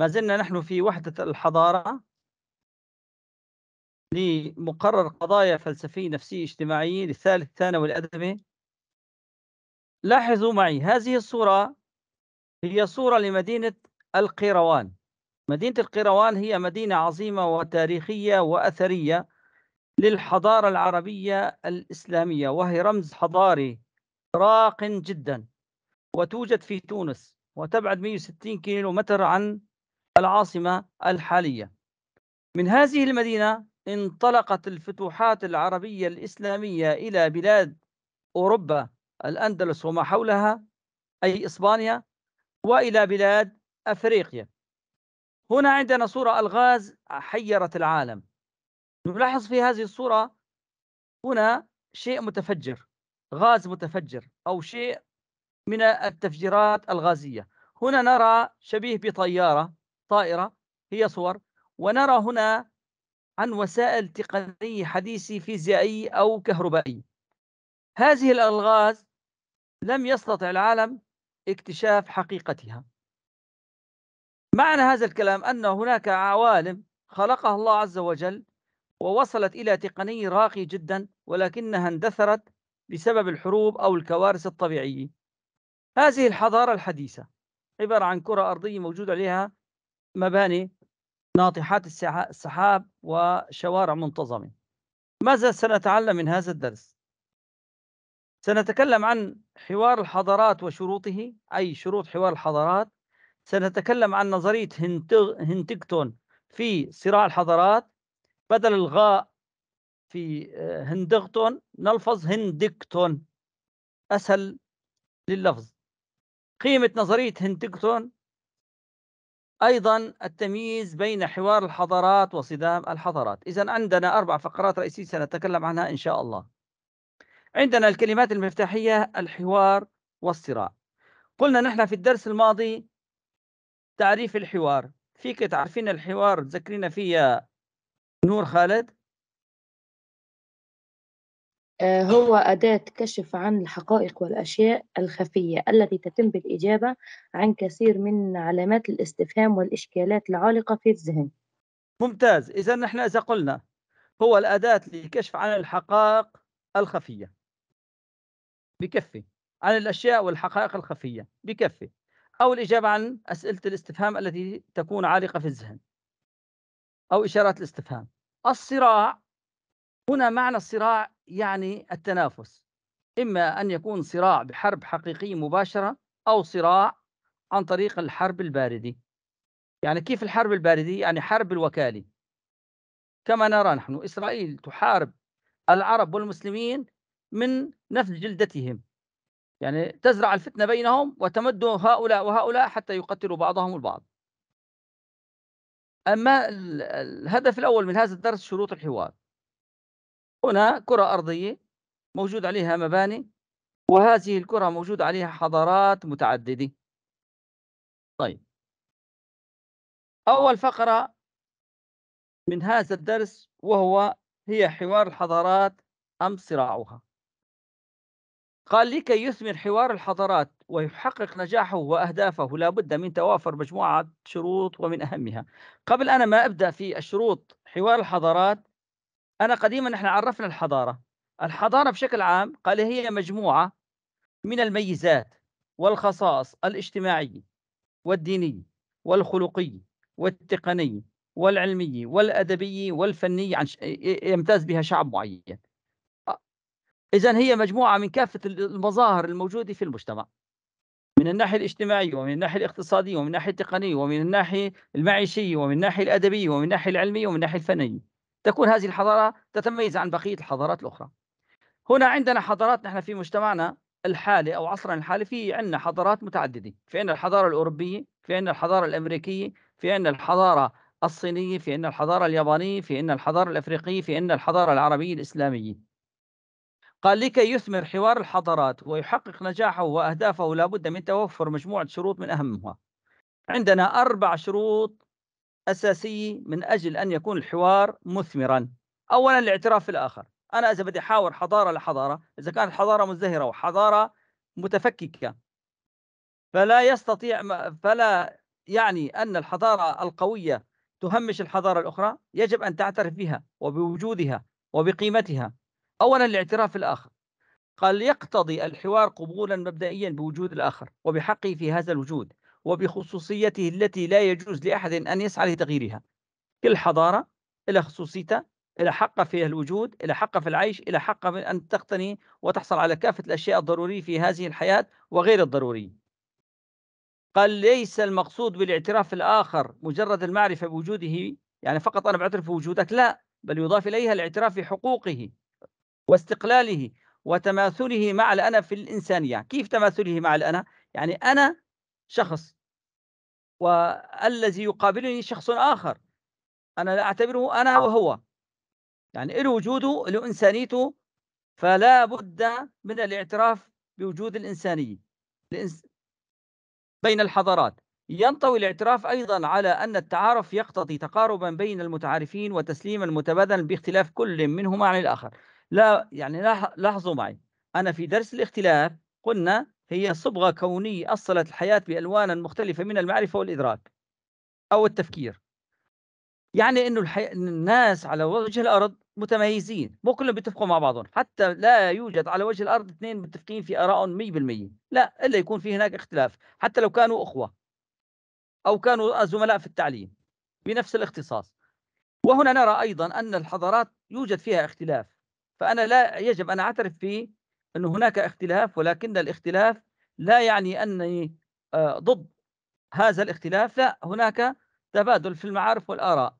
ما زلنا نحن في وحدة الحضارة لمقرر قضايا فلسفية نفسية اجتماعية للثالث الثانوي الأدبي لاحظوا معي هذه الصورة هي صورة لمدينة القيروان مدينة القيروان هي مدينة عظيمة وتاريخية وأثرية للحضارة العربية الإسلامية وهي رمز حضاري راق جدا وتوجد في تونس وتبعد 160 كيلو متر عن العاصمة الحالية من هذه المدينة انطلقت الفتوحات العربية الإسلامية إلى بلاد أوروبا الأندلس وما حولها أي إسبانيا وإلى بلاد أفريقيا هنا عندنا صورة الغاز حيرت العالم نلاحظ في هذه الصورة هنا شيء متفجر غاز متفجر أو شيء من التفجيرات الغازية هنا نرى شبيه بطيارة الطائرة هي صور ونرى هنا عن وسائل تقنية حديثي فيزيائي أو كهربائي هذه الألغاز لم يستطع العالم اكتشاف حقيقتها معنى هذا الكلام أن هناك عوالم خلقها الله عز وجل ووصلت إلى تقني راقي جدا ولكنها اندثرت بسبب الحروب أو الكوارث الطبيعية هذه الحضارة الحديثة عبارة عن كرة أرضية موجود عليها مباني ناطحات السحاب وشوارع منتظمة ماذا سنتعلم من هذا الدرس؟ سنتكلم عن حوار الحضارات وشروطه أي شروط حوار الحضارات سنتكلم عن نظرية هنتجتون في صراع الحضارات بدل الغاء في آه، هندغتون نلفظ هندكتون أسهل لللفظ قيمة نظرية هنتجتون أيضا التمييز بين حوار الحضارات وصدام الحضارات إذا عندنا أربع فقرات رئيسية سنتكلم عنها إن شاء الله عندنا الكلمات المفتاحية الحوار والصراع قلنا نحن في الدرس الماضي تعريف الحوار فيك تعرفين الحوار تذكرين فيه نور خالد هو أداة كشف عن الحقائق والأشياء الخفية التي تتم بالإجابة عن كثير من علامات الاستفهام والإشكالات العالقة في الذهن ممتاز إذا نحن إذا قلنا هو الأداة للكشف عن الحقائق الخفية بكفي عن الأشياء والحقائق الخفية بكفي أو الإجابة عن أسئلة الاستفهام التي تكون عالقة في الذهن أو إشارات الاستفهام الصراع هنا معنى الصراع يعني التنافس إما أن يكون صراع بحرب حقيقية مباشرة أو صراع عن طريق الحرب الباردي يعني كيف الحرب الباردي؟ يعني حرب الوكالي كما نرى نحن إسرائيل تحارب العرب والمسلمين من نفس جلدتهم يعني تزرع الفتنة بينهم وتمد هؤلاء وهؤلاء حتى يقتلوا بعضهم البعض أما الهدف الأول من هذا الدرس شروط الحوار هنا كرة أرضية موجود عليها مباني وهذه الكرة موجود عليها حضارات متعددة طيب أول فقرة من هذا الدرس وهو هي حوار الحضارات أم صراعها قال لكي يثمر حوار الحضارات ويحقق نجاحه وأهدافه لابد من توافر مجموعة شروط ومن أهمها قبل أنا ما أبدأ في الشروط حوار الحضارات انا قديما احنا عرفنا الحضاره الحضاره بشكل عام قال هي مجموعه من الميزات والخصائص الاجتماعيه والدينيه والخلقيه والتقنيه والعلميه والادبيه والفنيه عن ش... يمتاز بها شعب معين اذا هي مجموعه من كافه المظاهر الموجوده في المجتمع من الناحيه الاجتماعيه ومن الناحيه الاقتصاديه ومن الناحيه التقنيه ومن الناحيه المعيشيه ومن الناحيه الادبيه ومن الناحيه العلميه ومن الناحيه الفنيه تكون هذه الحضارة تتميز عن بقية الحضارات الأخرى هنا عندنا حضارات نحن في مجتمعنا الحالي أو عصرنا الحالي في عندنا حضارات متعددة في عندنا الحضارة الأوروبية في عندنا الحضارة الأمريكية في عندنا الحضارة الصينية في عندنا الحضارة اليابانية في عندنا الحضارة الأفريقية في عندنا الحضارة العربية الإسلامية قال لكي يثمر حوار الحضارات ويحقق نجاحه وأهدافه لابد من توفر مجموعة شروط من أهمها عندنا أربع شروط أساسية من أجل أن يكون الحوار مثمرا أولا الاعتراف في الآخر أنا إذا بدي أحاور حضارة لحضارة إذا كانت حضارة مزدهرة وحضارة متفككة فلا يستطيع فلا يعني أن الحضارة القوية تهمش الحضارة الأخرى يجب أن تعترف بها وبوجودها وبقيمتها أولا الاعتراف الآخر قال يقتضي الحوار قبولا مبدئيا بوجود الآخر وبحقه في هذا الوجود وبخصوصيته التي لا يجوز لأحد أن يسعى لتغييرها كل حضارة لها خصوصيتها لها حق في الوجود لها حق في العيش لها حق أن تقتني وتحصل على كافة الأشياء الضرورية في هذه الحياة وغير الضرورية قال ليس المقصود بالاعتراف الآخر مجرد المعرفة بوجوده يعني فقط أنا بعترف بوجودك لا بل يضاف إليها الاعتراف بحقوقه واستقلاله وتماثله مع الأنا في الإنسانية كيف تماثله مع الأنا؟ يعني أنا شخص والذي يقابلني شخص آخر أنا لا أعتبره أنا آه. وهو يعني له وجوده له إنسانيته فلا بد من الاعتراف بوجود الإنسانية بين الحضارات ينطوي الاعتراف أيضا على أن التعارف يقتضي تقاربا بين المتعارفين وتسليما متبادلا باختلاف كل منهما عن الآخر لا يعني لاحظوا معي أنا في درس الاختلاف قلنا هي صبغة كونية أصلت الحياة بألوان مختلفة من المعرفة والإدراك أو التفكير يعني أنه الحي... الناس على وجه الأرض متميزين مو كلهم بيتفقوا مع بعضهم حتى لا يوجد على وجه الأرض اثنين متفقين في آرائهم 100% لا إلا يكون في هناك اختلاف حتى لو كانوا أخوة أو كانوا زملاء في التعليم بنفس الاختصاص وهنا نرى أيضا أن الحضارات يوجد فيها اختلاف فأنا لا يجب أن أعترف في أن هناك اختلاف ولكن الاختلاف لا يعني أنني آه، ضد هذا الاختلاف لا هناك تبادل في المعارف والآراء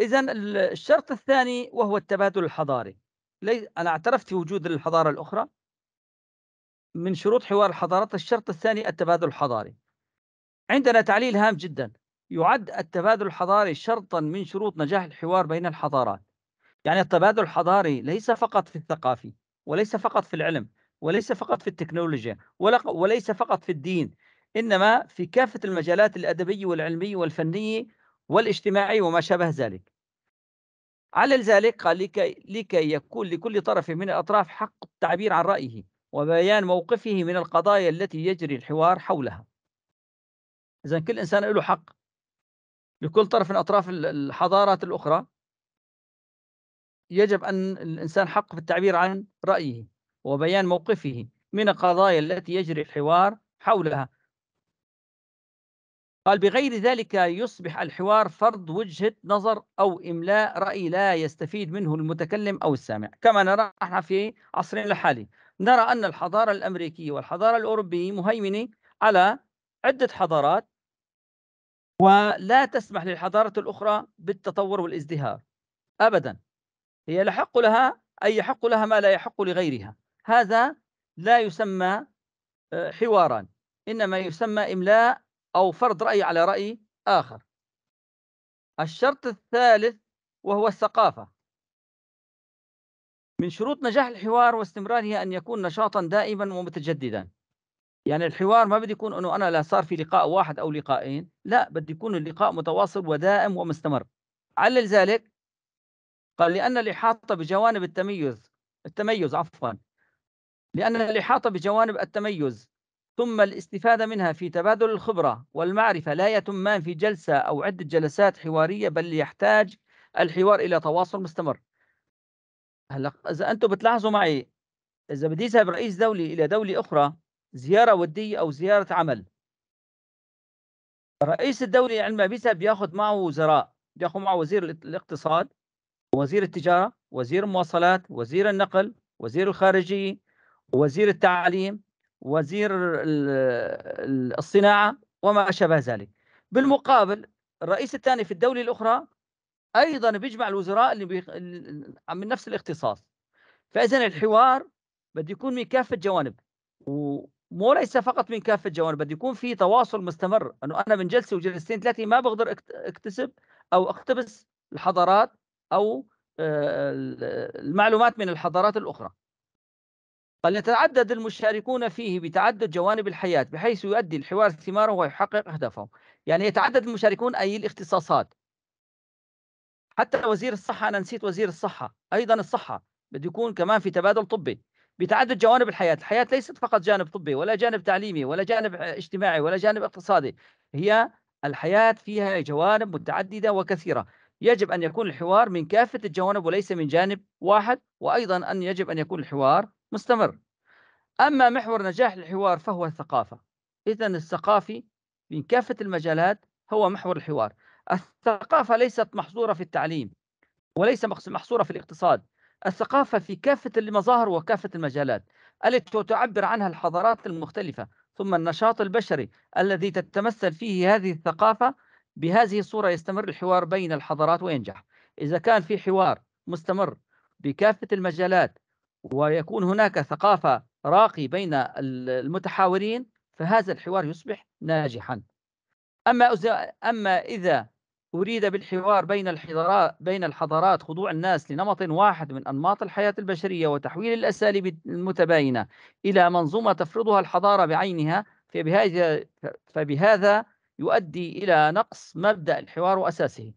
إذا الشرط الثاني وهو التبادل الحضاري أنا اعترفت في وجود الحضارة الأخرى من شروط حوار الحضارات الشرط الثاني التبادل الحضاري عندنا تعليل هام جدا يعد التبادل الحضاري شرطا من شروط نجاح الحوار بين الحضارات يعني التبادل الحضاري ليس فقط في الثقافي وليس فقط في العلم وليس فقط في التكنولوجيا وليس فقط في الدين إنما في كافة المجالات الأدبية والعلمية والفنية والاجتماعية وما شابه ذلك على ذلك قال لكي, لكي يكون لكل طرف من الأطراف حق التعبير عن رأيه وبيان موقفه من القضايا التي يجري الحوار حولها إذا كل إنسان له حق لكل طرف من أطراف الحضارات الأخرى يجب أن الإنسان حق في التعبير عن رأيه وبيان موقفه من القضايا التي يجري الحوار حولها قال بغير ذلك يصبح الحوار فرض وجهة نظر أو إملاء رأي لا يستفيد منه المتكلم أو السامع كما نرى نحن في عصرنا الحالي نرى أن الحضارة الأمريكية والحضارة الأوروبية مهيمنة على عدة حضارات ولا تسمح للحضارة الأخرى بالتطور والازدهار أبدا هي يحق لها أي يحق لها ما لا يحق لغيرها هذا لا يسمى آه، حوارا إنما يسمى إملاء أو فرض رأي على رأي آخر الشرط الثالث وهو الثقافة من شروط نجاح الحوار واستمراره أن يكون نشاطا دائما ومتجددا يعني الحوار ما بده يكون أنه أنا لا صار في لقاء واحد أو لقاءين لا بده يكون اللقاء متواصل ودائم ومستمر علل ذلك قال لأن الإحاطة بجوانب التميز التميز عفوا لأن الإحاطة بجوانب التميز ثم الاستفادة منها في تبادل الخبرة والمعرفة لا يتمان في جلسة أو عدة جلسات حوارية بل يحتاج الحوار إلى تواصل مستمر هلا إذا أنتم بتلاحظوا معي إذا بدي أذهب رئيس دولي إلى دولة أخرى زيارة ودية أو زيارة عمل رئيس الدولة عندما يعني بيذهب بياخذ معه وزراء بياخذ معه وزير الاقتصاد وزير التجارة وزير المواصلات وزير النقل وزير الخارجية وزير التعليم وزير الصناعة وما شابه ذلك بالمقابل الرئيس الثاني في الدولة الأخرى أيضا بيجمع الوزراء اللي بيخ... من نفس الاختصاص فإذا الحوار بده يكون من كافة جوانب ومو ليس فقط من كافة جوانب بده يكون في تواصل مستمر أنه أنا من جلسة وجلستين ثلاثة ما بقدر اكتسب أو اقتبس الحضارات أو المعلومات من الحضارات الأخرى قال يتعدد المشاركون فيه بتعدد جوانب الحياة بحيث يؤدي الحوار ثماره ويحقق أهدافه يعني يتعدد المشاركون أي الاختصاصات حتى وزير الصحة أنا نسيت وزير الصحة أيضا الصحة بده يكون كمان في تبادل طبي بتعدد جوانب الحياة الحياة ليست فقط جانب طبي ولا جانب تعليمي ولا جانب اجتماعي ولا جانب اقتصادي هي الحياة فيها جوانب متعددة وكثيرة يجب أن يكون الحوار من كافة الجوانب وليس من جانب واحد وأيضا أن يجب أن يكون الحوار مستمر أما محور نجاح الحوار فهو الثقافة إذا الثقافي من كافة المجالات هو محور الحوار الثقافة ليست محصورة في التعليم وليس محصورة في الاقتصاد الثقافة في كافة المظاهر وكافة المجالات التي تعبر عنها الحضارات المختلفة ثم النشاط البشري الذي تتمثل فيه هذه الثقافة بهذه الصورة يستمر الحوار بين الحضارات وينجح إذا كان في حوار مستمر بكافة المجالات ويكون هناك ثقافة راقي بين المتحاورين فهذا الحوار يصبح ناجحا أما أما إذا أريد بالحوار بين الحضارات بين الحضارات خضوع الناس لنمط واحد من أنماط الحياة البشرية وتحويل الأساليب المتباينة إلى منظومة تفرضها الحضارة بعينها فبهذا فبهذا يؤدي إلى نقص مبدأ الحوار وأساسه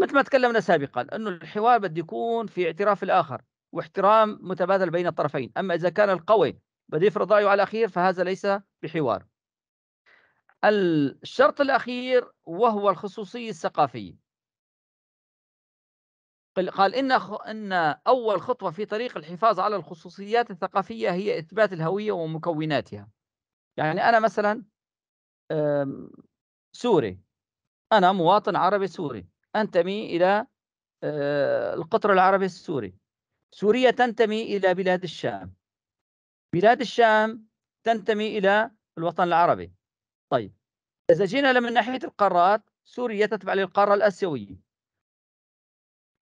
مثل ما تكلمنا سابقا أنه الحوار بده يكون في اعتراف الآخر واحترام متبادل بين الطرفين أما إذا كان القوي بده يفرض رأيه على الأخير فهذا ليس بحوار الشرط الأخير وهو الخصوصية الثقافية قال إن, إن أول خطوة في طريق الحفاظ على الخصوصيات الثقافية هي إثبات الهوية ومكوناتها يعني أنا مثلا سوري أنا مواطن عربي سوري أنتمي إلى آه، القطر العربي السوري سوريا تنتمي إلى بلاد الشام بلاد الشام تنتمي إلى الوطن العربي طيب إذا جينا من ناحية القارات سوريا تتبع للقارة الآسيوية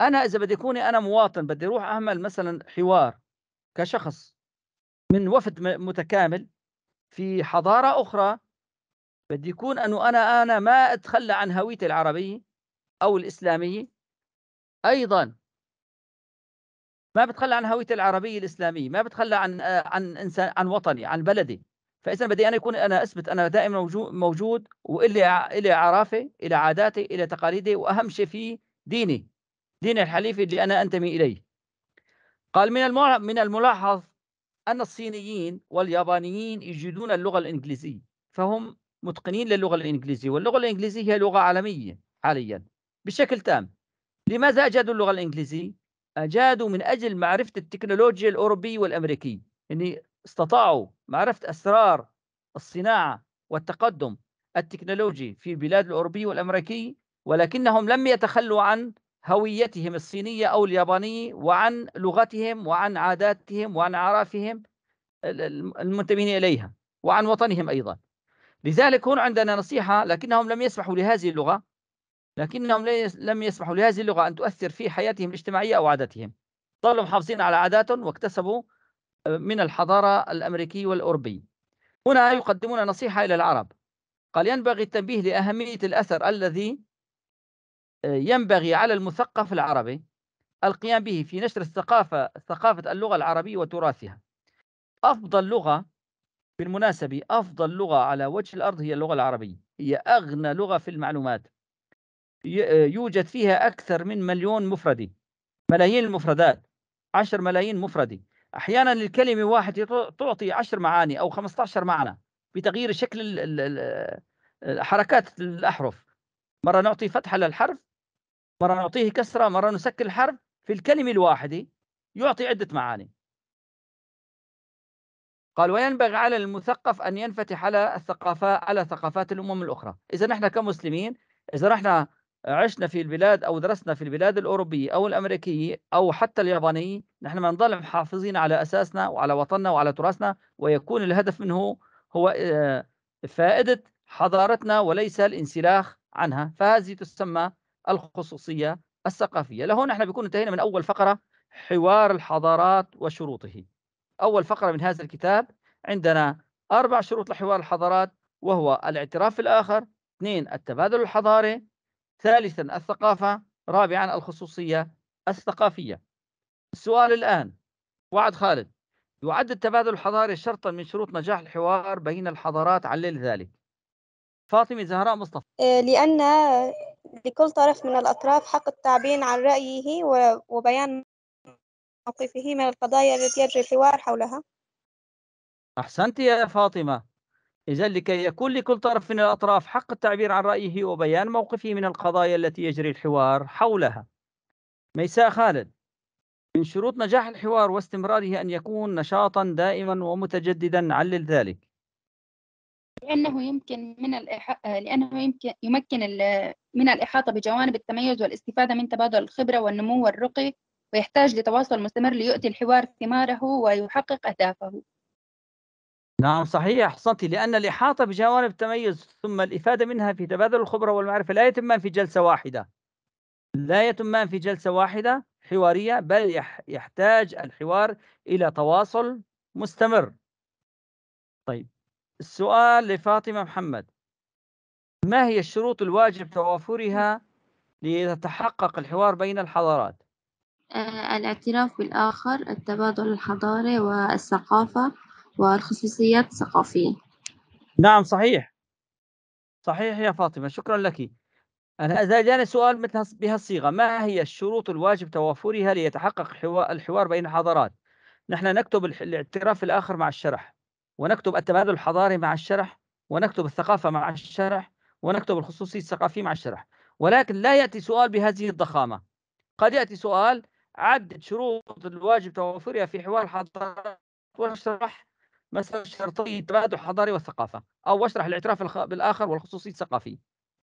أنا إذا بدي اكون أنا مواطن بدي أروح أعمل مثلا حوار كشخص من وفد متكامل في حضارة أخرى بدي يكون أنه أنا أنا ما أتخلى عن هويتي العربية أو الإسلامية أيضا ما بتخلى عن هويتي العربية الإسلامية ما بتخلى عن آه، عن إنسان عن وطني عن بلدي فإذا بدي أنا يكون أنا أثبت أنا دائما موجود وإلي إلي عرافة إلى عاداتي إلى تقاليدي وأهم شيء في ديني دين الحليف اللي أنا أنتمي إليه قال من من الملاحظ أن الصينيين واليابانيين يجيدون اللغة الإنجليزية فهم متقنين للغة الإنجليزية واللغة الإنجليزية هي لغة عالمية حاليا بشكل تام لماذا أجادوا اللغة الإنجليزية؟ أجادوا من أجل معرفة التكنولوجيا الأوروبية والأمريكية يعني استطاعوا معرفة أسرار الصناعة والتقدم التكنولوجي في البلاد الأوروبية والأمريكية ولكنهم لم يتخلوا عن هويتهم الصينية أو اليابانية وعن لغتهم وعن عاداتهم وعن أعرافهم المنتمين إليها وعن وطنهم أيضا لذلك هنا عندنا نصيحة لكنهم لم يسمحوا لهذه اللغة لكنهم لم يسمحوا لهذه اللغة أن تؤثر في حياتهم الاجتماعية أو عاداتهم ظلوا محافظين على عاداتهم واكتسبوا آه، من الحضارة الأمريكي والأوروبي هنا يقدمون نصيحة إلى العرب قال ينبغي التنبيه لأهمية الأثر الذي آه، ينبغي على المثقف العربي القيام به في نشر الثقافة ثقافة اللغة العربية وتراثها أفضل لغة بالمناسبة أفضل لغة على وجه الأرض هي اللغة العربية هي أغنى لغة في المعلومات آه، يوجد فيها أكثر من مليون مفردة ملايين المفردات عشر ملايين مفردة أحيانا الكلمة واحدة تعطي عشر معاني أو 15 معنى بتغيير شكل آه، حركات الأحرف مرة نعطي فتحة للحرف مرة نعطيه كسرة مرة نسكر الحرف في الكلمة الواحدة يعطي عدة معاني قال وينبغي على المثقف أن ينفتح على الثقافة على ثقافات الأمم الأخرى إذا نحن كمسلمين إذا نحن عشنا في البلاد أو درسنا في البلاد الأوروبية أو الأمريكية أو حتى اليابانية نحن ما نضل محافظين على أساسنا وعلى وطننا وعلى تراثنا ويكون الهدف منه هو آه، فائدة حضارتنا وليس الانسلاخ عنها فهذه تسمى الخصوصية الثقافية لهون نحن بيكون انتهينا من أول فقرة حوار الحضارات وشروطه أول فقرة من هذا الكتاب عندنا أربع شروط لحوار الحضارات وهو الاعتراف في الآخر اثنين التبادل الحضاري ثالثا الثقافة رابعا الخصوصية الثقافية السؤال الآن وعد خالد يعد التبادل الحضاري شرطا من شروط نجاح الحوار بين الحضارات علل ذلك فاطمة زهراء مصطفى آه، لأن لكل طرف من الأطراف حق التعبير عن رأيه وبيان موقفه من القضايا التي يجري الحوار حولها أحسنت يا فاطمة إذا لكي يكون لكل طرف من الأطراف حق التعبير عن رأيه وبيان موقفه من القضايا التي يجري الحوار حولها ميساء خالد من شروط نجاح الحوار واستمراره أن يكون نشاطا دائما ومتجددا علل ذلك لأنه يمكن من الإح... لأنه يمكن يمكن ال... من الإحاطة بجوانب التميز والاستفادة من تبادل الخبرة والنمو والرقي ويحتاج لتواصل مستمر ليؤتي الحوار ثماره ويحقق أهدافه نعم صحيح أحسنت لأن الإحاطة بجوانب التميز ثم الإفادة منها في تبادل الخبرة والمعرفة لا يتمان في جلسة واحدة لا يتمان في جلسة واحدة حوارية بل يحتاج الحوار إلى تواصل مستمر طيب السؤال لفاطمة محمد ما هي الشروط الواجب توافرها ليتحقق الحوار بين الحضارات آه، الاعتراف بالآخر، التبادل الحضاري والثقافة والخصوصيات الثقافية. نعم صحيح. صحيح يا فاطمة شكرا لك. أنا إذا جاني سؤال مثل بهالصيغة ما هي الشروط الواجب توافرها ليتحقق الحوار بين الحضارات؟ نحن نكتب الاعتراف الآخر مع الشرح ونكتب التبادل الحضاري مع الشرح ونكتب الثقافة مع الشرح ونكتب الخصوصية الثقافية مع الشرح ولكن لا يأتي سؤال بهذه الضخامة قد يأتي سؤال عدد شروط الواجب توافرها في حوار الحضارات واشرح مسألة شرطية تبادل الحضاري والثقافة أو اشرح الاعتراف بالآخر والخصوصية الثقافية